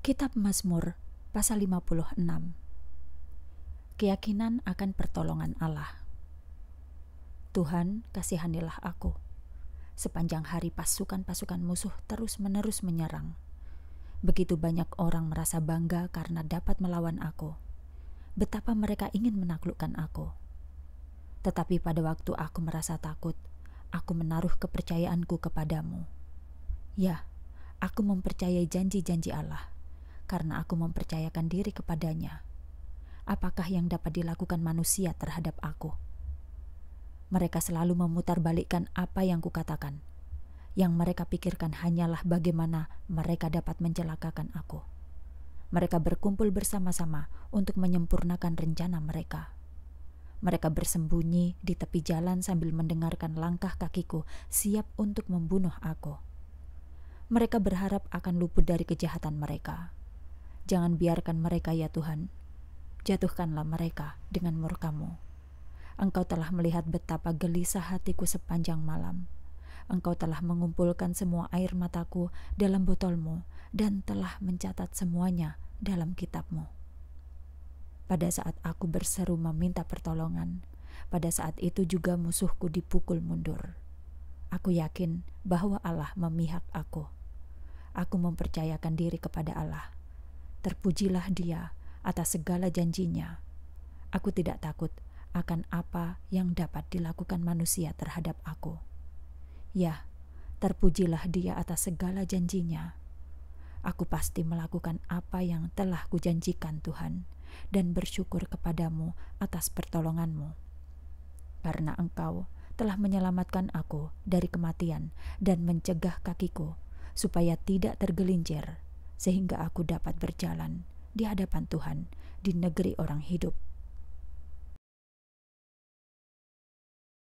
Kitab Mazmur pasal 56 Keyakinan akan pertolongan Allah Tuhan, kasihanilah aku. Sepanjang hari pasukan-pasukan musuh terus-menerus menyerang. Begitu banyak orang merasa bangga karena dapat melawan aku. Betapa mereka ingin menaklukkan aku. Tetapi pada waktu aku merasa takut, aku menaruh kepercayaanku kepadamu. Ya, aku mempercayai janji-janji Allah karena aku mempercayakan diri kepadanya. Apakah yang dapat dilakukan manusia terhadap aku? Mereka selalu memutarbalikkan apa yang kukatakan. Yang mereka pikirkan hanyalah bagaimana mereka dapat mencelakakan aku. Mereka berkumpul bersama-sama untuk menyempurnakan rencana mereka. Mereka bersembunyi di tepi jalan sambil mendengarkan langkah kakiku, siap untuk membunuh aku. Mereka berharap akan luput dari kejahatan mereka. Jangan biarkan mereka ya Tuhan. Jatuhkanlah mereka dengan murkamu. Engkau telah melihat betapa gelisah hatiku sepanjang malam. Engkau telah mengumpulkan semua air mataku dalam botolmu dan telah mencatat semuanya dalam kitabmu. Pada saat aku berseru meminta pertolongan, pada saat itu juga musuhku dipukul mundur. Aku yakin bahwa Allah memihak aku. Aku mempercayakan diri kepada Allah. Terpujilah Dia atas segala janjinya. Aku tidak takut akan apa yang dapat dilakukan manusia terhadap aku. Ya, terpujilah Dia atas segala janjinya. Aku pasti melakukan apa yang telah kujanjikan Tuhan dan bersyukur kepadamu atas pertolonganmu. Karena engkau telah menyelamatkan aku dari kematian dan mencegah kakiku supaya tidak tergelincir sehingga aku dapat berjalan di hadapan Tuhan di negeri orang hidup.